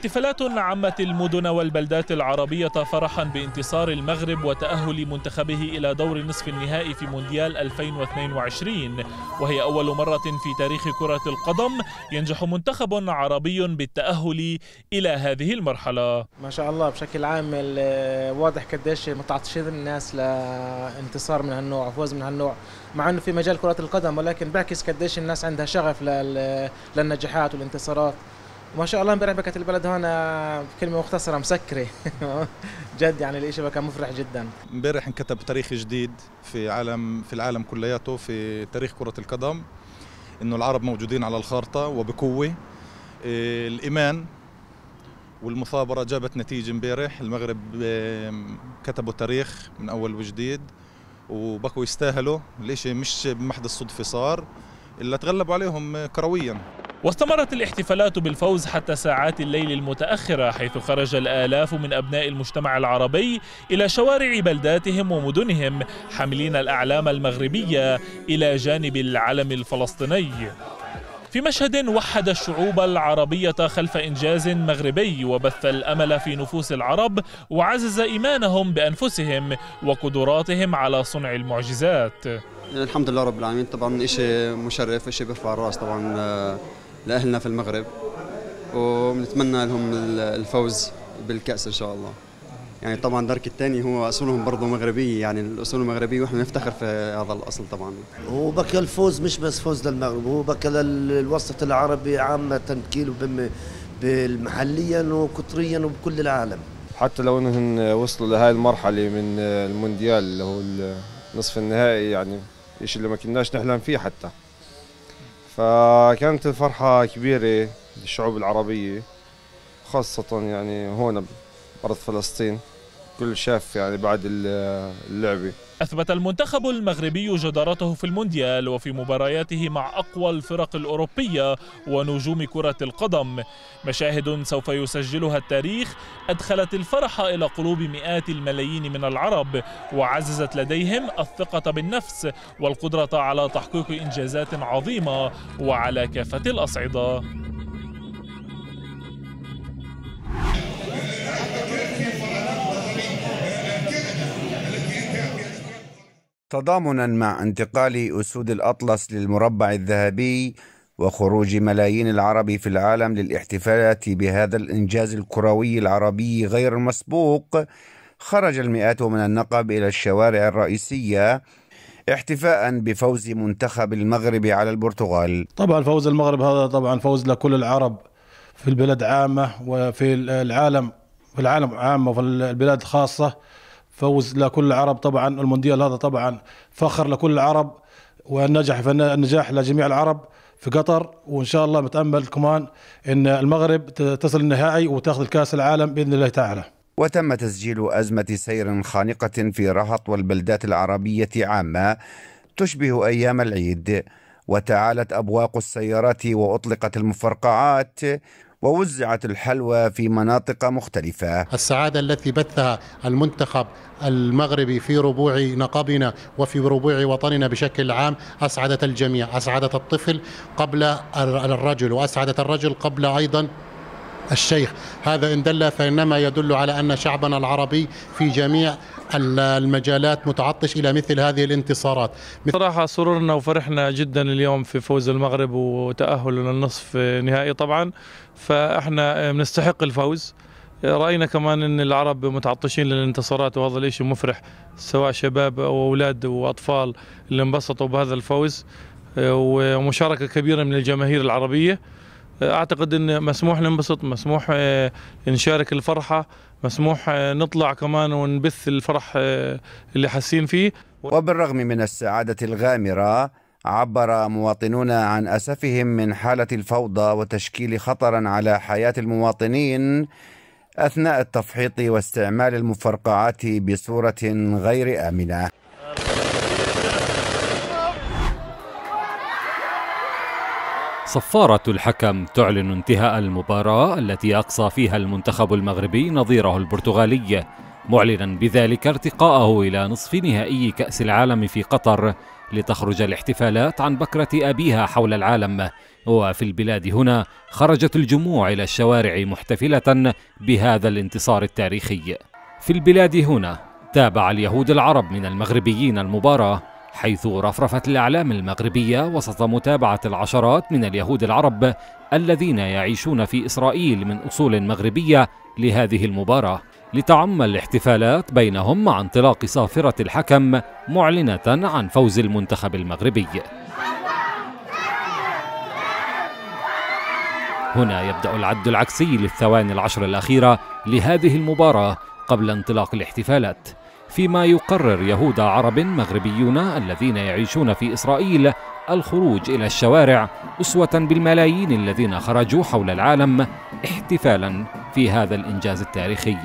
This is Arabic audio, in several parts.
احتفالات عمت المدن والبلدات العربية فرحا بانتصار المغرب وتأهل منتخبه إلى دور نصف النهائي في مونديال 2022 وهي أول مرة في تاريخ كرة القدم ينجح منتخب عربي بالتأهل إلى هذه المرحلة ما شاء الله بشكل عام واضح قديش متعطشين الناس لانتصار من هالنوع وفوز من هالنوع مع أنه في مجال كرة القدم ولكن بعكس قديش الناس عندها شغف للنجاحات والانتصارات ما شاء الله امبارح بكت البلد هون آه، بكلمه مختصره مسكره جد يعني الاشي كان مفرح جدا امبارح انكتب تاريخ جديد في عالم في العالم كلياته في تاريخ كره القدم انه العرب موجودين على الخارطه وبقوه إيه، الايمان والمثابره جابت نتيجه امبارح المغرب آه، كتبوا تاريخ من اول وجديد وبقوا يستاهلوا الاشي مش بمحض الصدفه صار اللي تغلبوا عليهم آه، كرويا واستمرت الاحتفالات بالفوز حتى ساعات الليل المتأخرة حيث خرج الآلاف من أبناء المجتمع العربي إلى شوارع بلداتهم ومدنهم حاملين الأعلام المغربية إلى جانب العلم الفلسطيني في مشهد وحد الشعوب العربية خلف إنجاز مغربي وبث الأمل في نفوس العرب وعزز إيمانهم بأنفسهم وقدراتهم على صنع المعجزات الحمد لله رب العالمين طبعا شيء مشرف شيء بيرفع الراس طبعا آه، لأهلنا في المغرب ونتمنى لهم الفوز بالكأس إن شاء الله يعني طبعا درك الثاني هو اصولهم برضه مغربيه يعني الاصول المغربيه واحنا نفتخر في هذا الاصل طبعا هو بكى الفوز مش بس فوز للمغرب هو بكى للوسط العربي عامه كيلو محليا وقطريا وبكل العالم حتى لو انهم وصلوا لهي المرحله من المونديال اللي هو نصف النهائي يعني ايش اللي ما كناش نحلم فيه حتى فكانت الفرحة كبيرة للشعوب العربية خاصة يعني هون بأرض فلسطين كل شاف يعني بعد اللعبه أثبت المنتخب المغربي جدارته في المونديال وفي مبارياته مع أقوى الفرق الأوروبية ونجوم كرة القدم مشاهد سوف يسجلها التاريخ أدخلت الفرح إلى قلوب مئات الملايين من العرب وعززت لديهم الثقة بالنفس والقدرة على تحقيق إنجازات عظيمة وعلى كافة الأصعدة تضامنا مع انتقال أسود الأطلس للمربع الذهبي وخروج ملايين العرب في العالم للاحتفالات بهذا الإنجاز الكروي العربي غير المسبوق خرج المئات من النقب إلى الشوارع الرئيسية احتفاء بفوز منتخب المغرب على البرتغال طبعا فوز المغرب هذا طبعا فوز لكل العرب في البلد عامة وفي العالم في العالم عامة وفي البلاد خاصة فوز لكل العرب طبعا المونديال هذا طبعا فخر لكل العرب والنجاح النجاح لجميع العرب في قطر وان شاء الله متامل كمان ان المغرب تصل النهائي وتاخذ الكاس العالم باذن الله تعالى وتم تسجيل ازمه سير خانقه في رهط والبلدات العربيه عامه تشبه ايام العيد وتعالت ابواق السيارات واطلقت المفرقعات ووزعت الحلوى في مناطق مختلفة السعادة التي بثها المنتخب المغربي في ربوع نقبنا وفي ربوع وطننا بشكل عام أسعدت الجميع أسعدت الطفل قبل الرجل وأسعدت الرجل قبل أيضا الشيخ هذا إن دل فإنما يدل على أن شعبنا العربي في جميع المجالات متعطش الى مثل هذه الانتصارات صراحه سررنا وفرحنا جدا اليوم في فوز المغرب وتاهله للنصف نهائي طبعا فاحنا بنستحق الفوز راينا كمان ان العرب متعطشين للانتصارات وهذا الشيء مفرح سواء شباب او اولاد واطفال اللي انبسطوا بهذا الفوز ومشاركه كبيره من الجماهير العربيه اعتقد ان مسموح ننبسط مسموح آه، نشارك الفرحه مسموح آه، نطلع كمان ونبث الفرح آه، اللي حاسين فيه وبالرغم من السعاده الغامره عبر مواطنون عن اسفهم من حاله الفوضى وتشكيل خطرا على حياه المواطنين اثناء التفحيط واستعمال المفرقعات بصوره غير امنه صفارة الحكم تعلن انتهاء المباراة التي أقصى فيها المنتخب المغربي نظيره البرتغالي معلنا بذلك ارتقاءه إلى نصف نهائي كأس العالم في قطر لتخرج الاحتفالات عن بكرة أبيها حول العالم وفي البلاد هنا خرجت الجموع إلى الشوارع محتفلة بهذا الانتصار التاريخي في البلاد هنا تابع اليهود العرب من المغربيين المباراة حيث رفرفت الإعلام المغربية وسط متابعة العشرات من اليهود العرب الذين يعيشون في إسرائيل من أصول مغربية لهذه المباراة لتعم الاحتفالات بينهم مع انطلاق صافرة الحكم معلنة عن فوز المنتخب المغربي هنا يبدأ العد العكسي للثواني العشر الأخيرة لهذه المباراة قبل انطلاق الاحتفالات فيما يقرر يهود عرب مغربيون الذين يعيشون في إسرائيل الخروج إلى الشوارع أسوة بالملايين الذين خرجوا حول العالم احتفالا في هذا الإنجاز التاريخي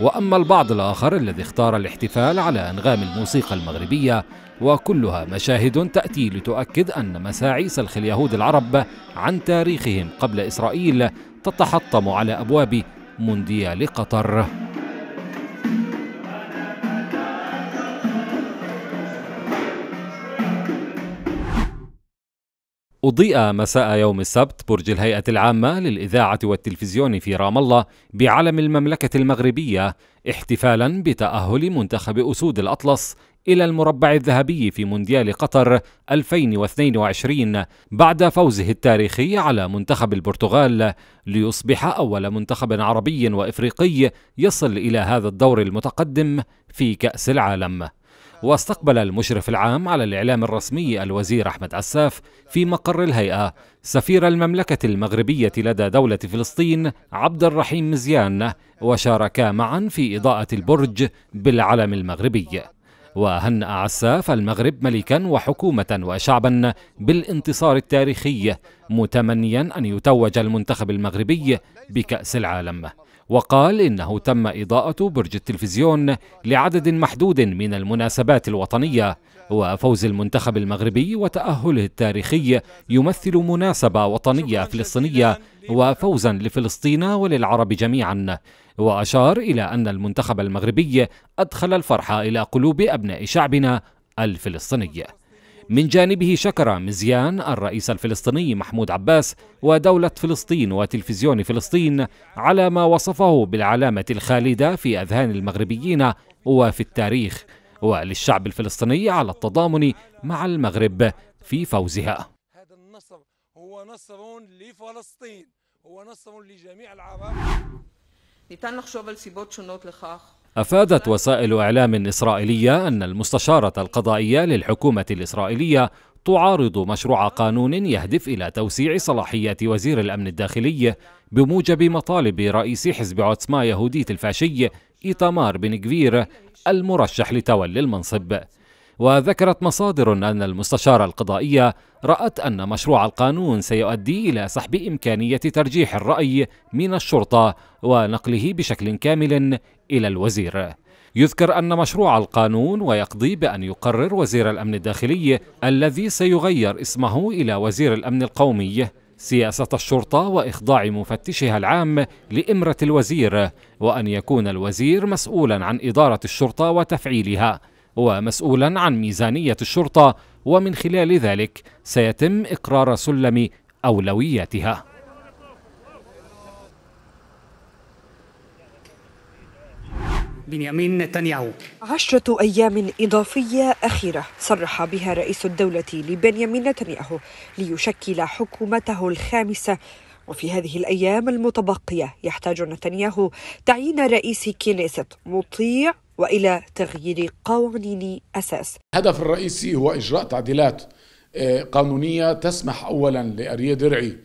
وأما البعض الآخر الذي اختار الاحتفال على أنغام الموسيقى المغربية وكلها مشاهد تأتي لتؤكد أن مساعي سلخ اليهود العرب عن تاريخهم قبل إسرائيل تتحطم على أبواب مونديال قطر أضيء مساء يوم السبت برج الهيئة العامة للإذاعة والتلفزيون في رام الله بعلم المملكة المغربية احتفالا بتأهل منتخب أسود الأطلس إلى المربع الذهبي في مونديال قطر 2022 بعد فوزه التاريخي على منتخب البرتغال ليصبح أول منتخب عربي وإفريقي يصل إلى هذا الدور المتقدم في كأس العالم. واستقبل المشرف العام على الإعلام الرسمي الوزير أحمد عساف في مقر الهيئة سفير المملكة المغربية لدى دولة فلسطين عبد الرحيم مزيان وشاركا معا في إضاءة البرج بالعلم المغربي وهنأ عساف المغرب ملكا وحكومة وشعبا بالانتصار التاريخي متمنيا أن يتوج المنتخب المغربي بكأس العالم وقال إنه تم إضاءة برج التلفزيون لعدد محدود من المناسبات الوطنية وفوز المنتخب المغربي وتأهله التاريخي يمثل مناسبة وطنية فلسطينية وفوزا لفلسطين وللعرب جميعا وأشار إلى أن المنتخب المغربي أدخل الفرحة إلى قلوب أبناء شعبنا الفلسطيني من جانبه شكر مزيان الرئيس الفلسطيني محمود عباس ودولة فلسطين وتلفزيون فلسطين على ما وصفه بالعلامة الخالدة في أذهان المغربيين وفي التاريخ وللشعب الفلسطيني على التضامن مع المغرب في فوزها هذا النصر هو نصر لفلسطين هو نصر لجميع العرب أفادت وسائل إعلام إسرائيلية أن المستشارة القضائية للحكومة الإسرائيلية تعارض مشروع قانون يهدف إلى توسيع صلاحيات وزير الأمن الداخلي بموجب مطالب رئيس حزب عוצמה يهودية الفاشي إيتمار بن كفير المرشح لتولي المنصب وذكرت مصادر أن المستشارة القضائية رأت أن مشروع القانون سيؤدي إلى سحب إمكانية ترجيح الرأي من الشرطة ونقله بشكل كامل إلى الوزير يذكر أن مشروع القانون ويقضي بأن يقرر وزير الأمن الداخلي الذي سيغير اسمه إلى وزير الأمن القومي سياسة الشرطة وإخضاع مفتشها العام لإمرة الوزير وأن يكون الوزير مسؤولا عن إدارة الشرطة وتفعيلها ومسؤولا عن ميزانية الشرطة ومن خلال ذلك سيتم إقرار سلم أولوياتها بنيامين نتنياهو عشرة أيام إضافية أخيرة صرح بها رئيس الدولة لبنيامين نتنياهو ليشكل حكومته الخامسة وفي هذه الأيام المتبقية يحتاج نتنياهو تعيين رئيس كنيست مطيع والى تغيير قوانين اساس. الهدف الرئيسي هو اجراء تعديلات آه، قانونيه تسمح اولا لاريه درعي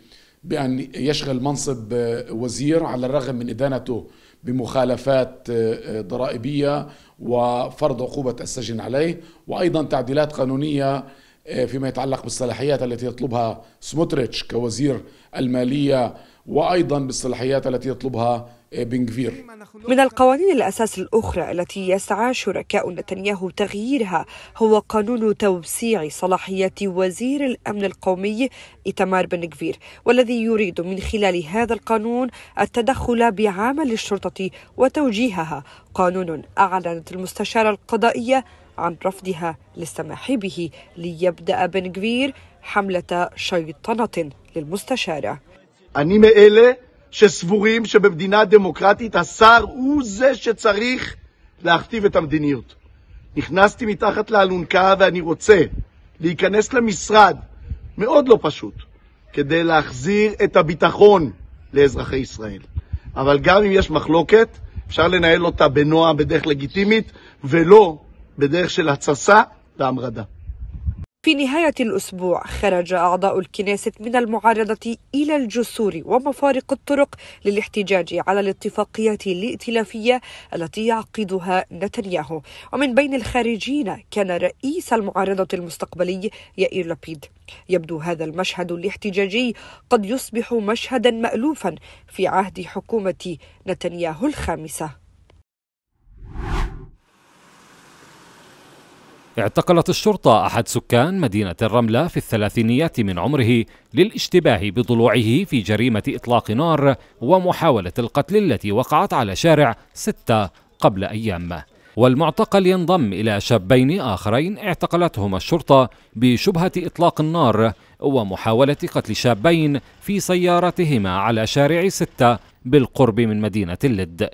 بأن يشغل منصب آه، وزير على الرغم من إدانته بمخالفات آه، ضرائبية وفرض عقوبة السجن عليه وأيضا تعديلات قانونية آه، فيما يتعلق بالصلاحيات التي يطلبها سموتريتش كوزير المالية وأيضا بالصلاحيات التي يطلبها آه، بنغفير من القوانين الأساس الأخرى التي يسعى شركاء نتنياهو تغييرها هو قانون توسيع صلاحيات وزير الأمن القومي إتمار بن والذي يريد من خلال هذا القانون التدخل بعمل الشرطة وتوجيهها قانون أعلنت المستشارة القضائية عن رفضها للسماح به ليبدأ بن جفير حمله شيطنه للمستشارة اني ما اله شسبورين شبمدينه ديمقراطيه السار هو ذا شصريخ להכתיב את המדיניות. נכנסתי מתחת לאלונקה ואני רוצה להיכנס למשרד מאוד לא פשוט כדי להחזיר את הביטחון לאזרחי ישראל. אבל גם אם יש מחלוקת, אפשר לנהל אותה בנועם, בדרך לגיטימית, ולא בדרך של התססה في نهاية الأسبوع خرج أعضاء الكنيسة من المعارضة إلى الجسور ومفارق الطرق للاحتجاج على الاتفاقيات الائتلافية التي يعقدها نتنياهو ومن بين الخارجين كان رئيس المعارضة المستقبلي يائير لابيد يبدو هذا المشهد الاحتجاجي قد يصبح مشهدا مألوفا في عهد حكومة نتنياهو الخامسة اعتقلت الشرطة أحد سكان مدينة الرملة في الثلاثينيات من عمره للاشتباه بضلوعه في جريمة إطلاق نار ومحاولة القتل التي وقعت على شارع ستة قبل أيام والمعتقل ينضم إلى شابين آخرين اعتقلتهما الشرطة بشبهة إطلاق النار ومحاولة قتل شابين في سيارتهما على شارع ستة بالقرب من مدينة اللد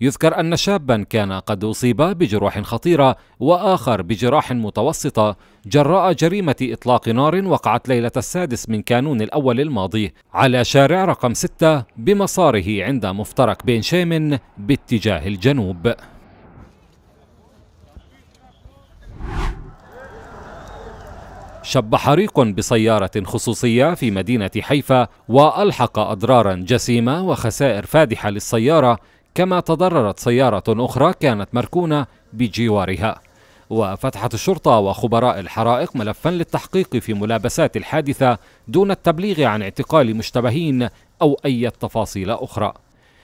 يذكر أن شابا كان قد أصيب بجروح خطيرة وآخر بجراح متوسطة جراء جريمة إطلاق نار وقعت ليلة السادس من كانون الأول الماضي على شارع رقم 6 بمساره عند مفترق بن شيمن باتجاه الجنوب شب حريق بسيارة خصوصية في مدينة حيفا وألحق أضرارا جسيمة وخسائر فادحة للسيارة كما تضررت سيارة أخرى كانت مركونة بجوارها وفتحت الشرطة وخبراء الحرائق ملفا للتحقيق في ملابسات الحادثة دون التبليغ عن اعتقال مشتبهين أو أي تفاصيل أخرى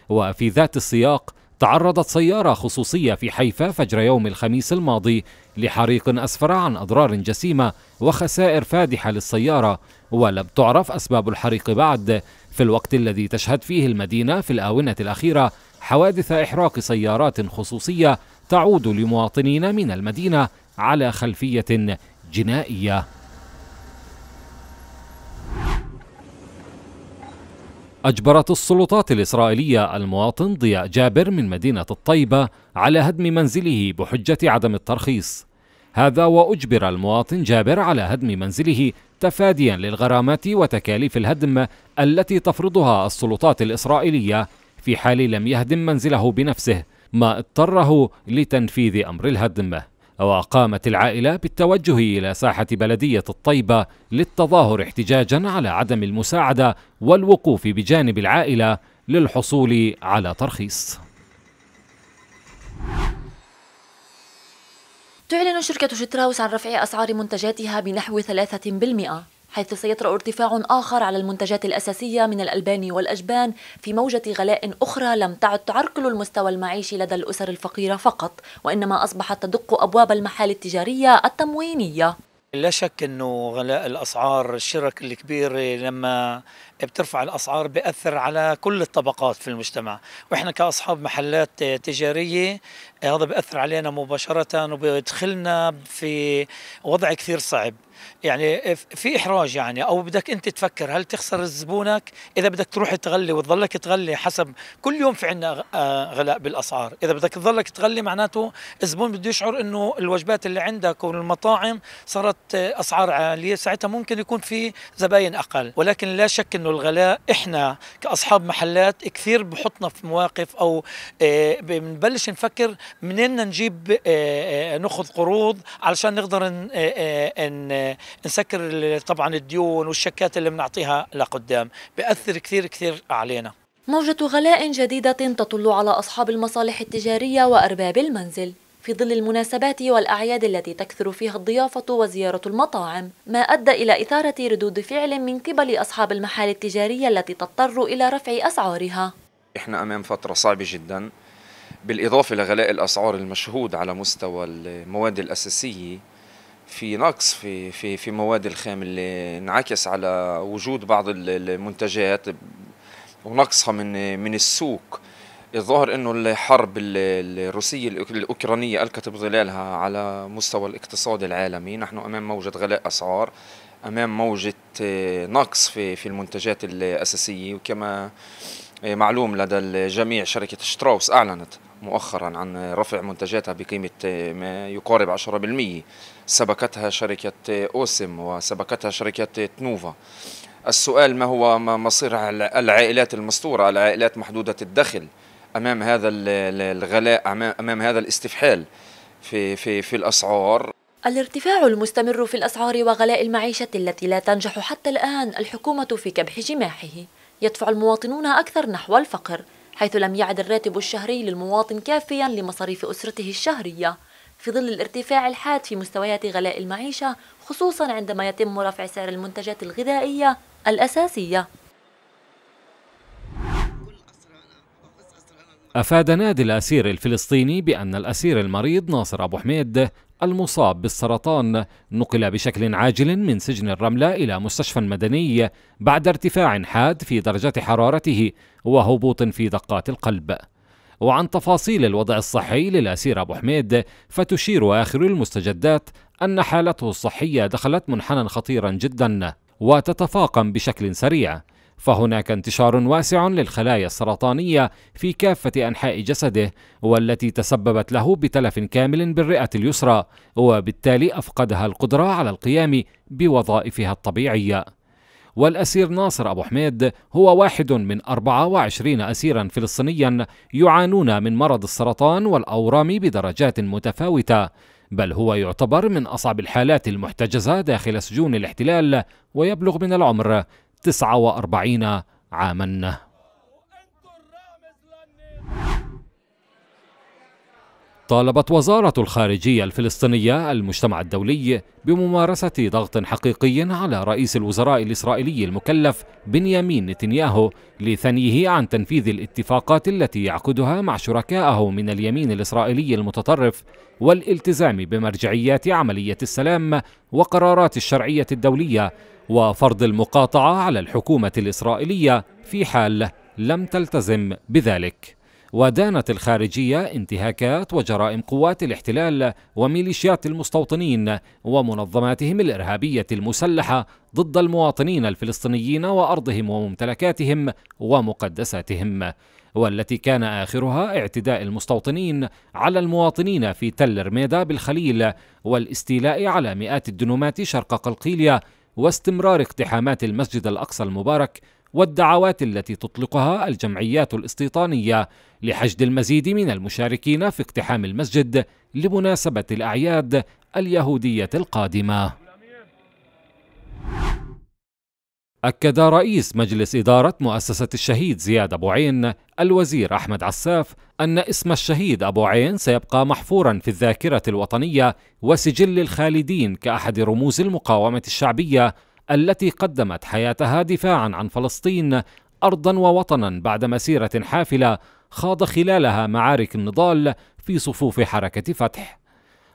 وفي ذات السياق تعرضت سيارة خصوصية في حيفا فجر يوم الخميس الماضي لحريق أسفر عن أضرار جسيمة وخسائر فادحة للسيارة ولم تعرف أسباب الحريق بعد في الوقت الذي تشهد فيه المدينة في الآونة الأخيرة حوادث إحراق سيارات خصوصية تعود لمواطنين من المدينة على خلفية جنائية أجبرت السلطات الإسرائيلية المواطن ضياء جابر من مدينة الطيبة على هدم منزله بحجة عدم الترخيص هذا وأجبر المواطن جابر على هدم منزله تفاديا للغرامات وتكاليف الهدم التي تفرضها السلطات الإسرائيلية في حال لم يهدم منزله بنفسه ما اضطره لتنفيذ أمر الهدم وقامت العائلة بالتوجه إلى ساحة بلدية الطيبة للتظاهر احتجاجا على عدم المساعدة والوقوف بجانب العائلة للحصول على ترخيص تعلن شركة شتراوس عن رفع أسعار منتجاتها بنحو 3% حيث سيطرأ ارتفاع آخر على المنتجات الأساسية من الألبان والأجبان في موجة غلاء أخرى لم تعد تعرقل المستوى المعيشي لدى الأسر الفقيرة فقط وإنما أصبحت تدق أبواب المحال التجارية التموينية لا شك انه غلاء الاسعار الشرك الكبير لما بترفع الاسعار بياثر على كل الطبقات في المجتمع واحنا كاصحاب محلات تجاريه هذا بياثر علينا مباشره وبيدخلنا في وضع كثير صعب يعني في احراج يعني او بدك انت تفكر هل تخسر زبونك اذا بدك تروح تغلي وتضلك تغلي حسب كل يوم في عندنا آه، غلاء بالاسعار اذا بدك تضلك تغلي معناته الزبون بده يشعر انه الوجبات اللي عندك والمطاعم صارت اسعار عاليه ساعتها ممكن يكون في زباين اقل ولكن لا شك انه الغلاء احنا كاصحاب محلات كثير بحطنا في مواقف او آه، بنبلش نفكر منين نجيب آه، ناخذ قروض علشان نقدر ان نسكر طبعا الديون والشكات اللي بنعطيها لقدام بأثر كثير كثير علينا موجة غلاء جديدة تطل على أصحاب المصالح التجارية وأرباب المنزل في ظل المناسبات والأعياد التي تكثر فيها الضيافة وزيارة المطاعم ما أدى إلى إثارة ردود فعل من قبل أصحاب المحال التجارية التي تضطر إلى رفع أسعارها إحنا أمام فترة صعبة جداً بالإضافة لغلاء الأسعار المشهود على مستوى المواد الأساسية في نقص في في في مواد الخام اللي انعكس على وجود بعض المنتجات ونقصها من من السوق الظاهر انه الحرب الروسيه الاوكرانيه القت بظلالها على مستوى الاقتصاد العالمي نحن امام موجه غلاء اسعار امام موجه آه، نقص في في المنتجات الاساسيه وكما آه، معلوم لدى الجميع شركه شتراوس اعلنت مؤخرا عن رفع منتجاتها بقيمه آه، ما يقارب 10% سبقتها شركة أوسم وسبقتها شركة تنوفا السؤال ما هو مصير العائلات المستورة العائلات محدودة الدخل أمام هذا الغلاء أمام هذا الاستفحال في, في, في الأسعار الارتفاع المستمر في الأسعار وغلاء المعيشة التي لا تنجح حتى الآن الحكومة في كبح جماحه يدفع المواطنون أكثر نحو الفقر حيث لم يعد الراتب الشهري للمواطن كافيا لمصاريف أسرته الشهرية في ظل الارتفاع الحاد في مستويات غلاء المعيشة خصوصا عندما يتم رفع سعر المنتجات الغذائية الأساسية أفاد نادي الأسير الفلسطيني بأن الأسير المريض ناصر أبو حميد المصاب بالسرطان نقل بشكل عاجل من سجن الرملة إلى مستشفى مدني بعد ارتفاع حاد في درجات حرارته وهبوط في دقات القلب وعن تفاصيل الوضع الصحي للأسير أبو حميد فتشير آخر المستجدات أن حالته الصحية دخلت منحنى خطيرا جدا وتتفاقم بشكل سريع فهناك انتشار واسع للخلايا السرطانية في كافة أنحاء جسده والتي تسببت له بتلف كامل بالرئة اليسرى وبالتالي أفقدها القدرة على القيام بوظائفها الطبيعية والأسير ناصر أبو حميد هو واحد من 24 أسيرا فلسطينيا يعانون من مرض السرطان والأورام بدرجات متفاوتة بل هو يعتبر من أصعب الحالات المحتجزة داخل سجون الاحتلال ويبلغ من العمر 49 عاماً طالبت وزارة الخارجية الفلسطينية المجتمع الدولي بممارسة ضغط حقيقي على رئيس الوزراء الإسرائيلي المكلف بنيامين نتنياهو لثنيه عن تنفيذ الاتفاقات التي يعقدها مع شركائه من اليمين الإسرائيلي المتطرف والالتزام بمرجعيات عملية السلام وقرارات الشرعية الدولية وفرض المقاطعة على الحكومة الإسرائيلية في حال لم تلتزم بذلك ودانت الخارجية انتهاكات وجرائم قوات الاحتلال وميليشيات المستوطنين ومنظماتهم الإرهابية المسلحة ضد المواطنين الفلسطينيين وأرضهم وممتلكاتهم ومقدساتهم والتي كان آخرها اعتداء المستوطنين على المواطنين في تل رميدا بالخليل والاستيلاء على مئات الدنومات شرق قلقيليا واستمرار اقتحامات المسجد الأقصى المبارك والدعوات التي تطلقها الجمعيات الاستيطانيه لحشد المزيد من المشاركين في اقتحام المسجد لمناسبه الاعياد اليهوديه القادمه أكد رئيس مجلس إدارة مؤسسة الشهيد زياد أبو عين الوزير أحمد عساف أن اسم الشهيد أبو عين سيبقى محفورا في الذاكرة الوطنية وسجل الخالدين كأحد رموز المقاومة الشعبية التي قدمت حياتها دفاعا عن فلسطين ارضا ووطنا بعد مسيره حافله خاض خلالها معارك النضال في صفوف حركه فتح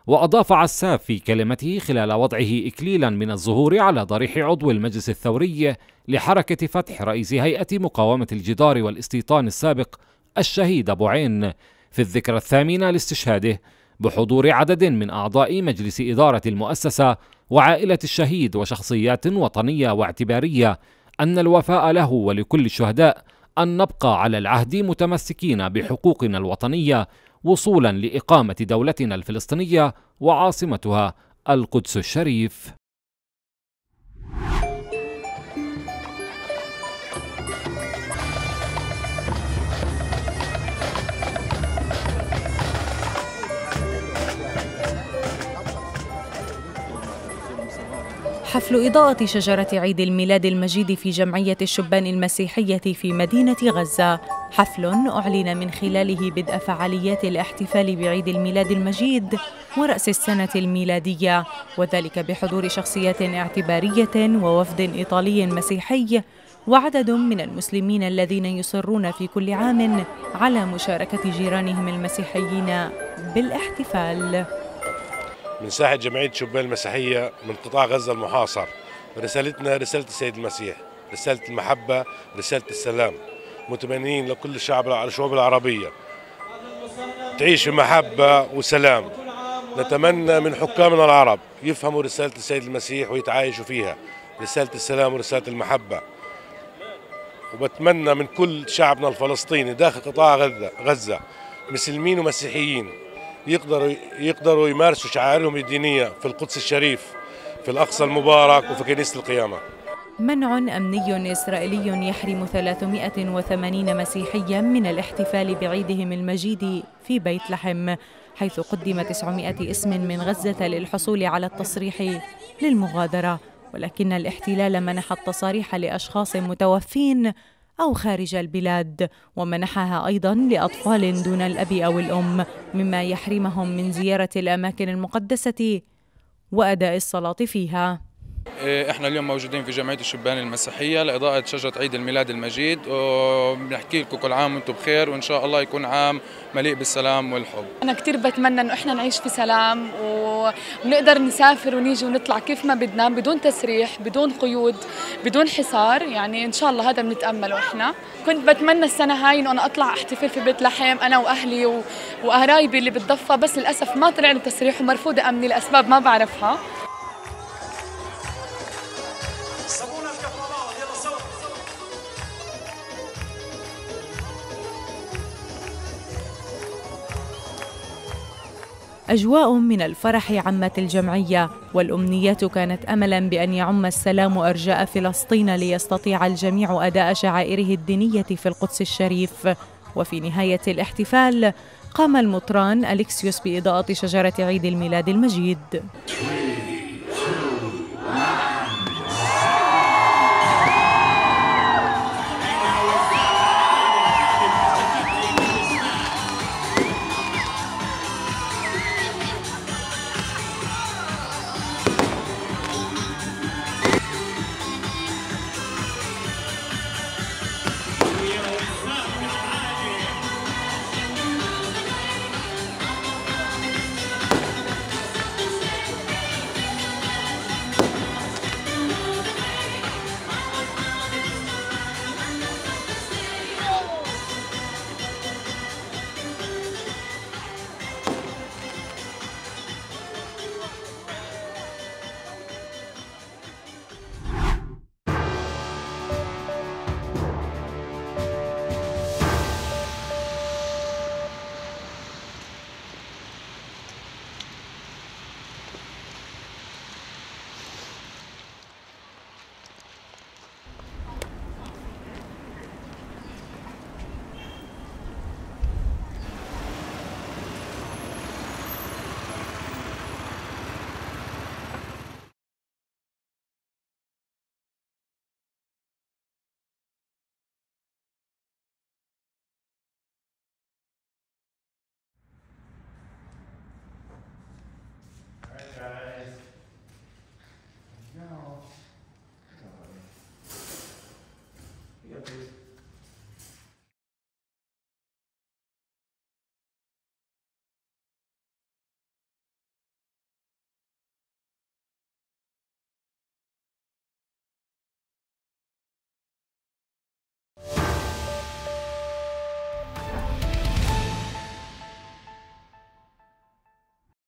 واضاف عساف في كلمته خلال وضعه اكليلا من الزهور على ضريح عضو المجلس الثوري لحركه فتح رئيس هيئه مقاومه الجدار والاستيطان السابق الشهيد ابو عين في الذكرى الثامنه لاستشهاده بحضور عدد من اعضاء مجلس اداره المؤسسه وعائلة الشهيد وشخصيات وطنية واعتبارية أن الوفاء له ولكل الشهداء أن نبقى على العهد متمسكين بحقوقنا الوطنية وصولا لإقامة دولتنا الفلسطينية وعاصمتها القدس الشريف حفل إضاءة شجرة عيد الميلاد المجيد في جمعية الشبان المسيحية في مدينة غزة حفل أعلن من خلاله بدء فعاليات الاحتفال بعيد الميلاد المجيد ورأس السنة الميلادية وذلك بحضور شخصيات اعتبارية ووفد إيطالي مسيحي وعدد من المسلمين الذين يصرون في كل عام على مشاركة جيرانهم المسيحيين بالاحتفال من ساحة جمعية شبان المسيحية من قطاع غزة المحاصر رسالتنا رسالة السيد المسيح رسالة المحبة رسالة السلام متمنين لكل الشعب الشعوب العربية تعيش في محبة وسلام نتمنى من حكامنا العرب يفهموا رسالة السيد المسيح ويتعايشوا فيها رسالة السلام ورسالة المحبة وبتمنى من كل شعبنا الفلسطيني داخل قطاع غزة غزة مسلمين ومسيحيين يقدروا يقدروا يمارسوا شعائرهم الدينيه في القدس الشريف في الاقصى المبارك وفي كنيسه القيامه منع أمني إسرائيلي يحرم 380 مسيحيا من الاحتفال بعيدهم المجيد في بيت لحم حيث قدم 900 اسم من غزة للحصول على التصريح للمغادرة ولكن الاحتلال منح التصاريح لأشخاص متوفين أو خارج البلاد ومنحها أيضا لأطفال دون الأب أو الأم مما يحرمهم من زيارة الأماكن المقدسة وأداء الصلاة فيها إيه، احنا اليوم موجودين في جمعيه الشبان المسيحيه لاضاءه شجره عيد الميلاد المجيد وبنحكي لكم كل عام وانتم بخير وان شاء الله يكون عام مليء بالسلام والحب انا كثير بتمنى انه احنا نعيش في سلام ونقدر نسافر ونيجي ونطلع كيف ما بدنا بدون تسريح بدون قيود بدون حصار يعني ان شاء الله هذا بنتامله احنا كنت بتمنى السنه هاي انه انا اطلع احتفل في بيت لحم انا واهلي وقرايبي اللي بالضفه بس للاسف ما طلع لي ومرفوضه امني لاسباب ما بعرفها أجواء من الفرح عمت الجمعية والأمنية كانت أملا بأن يعم السلام أرجاء فلسطين ليستطيع الجميع أداء شعائره الدينية في القدس الشريف وفي نهاية الاحتفال قام المطران أليكسيوس بإضاءة شجرة عيد الميلاد المجيد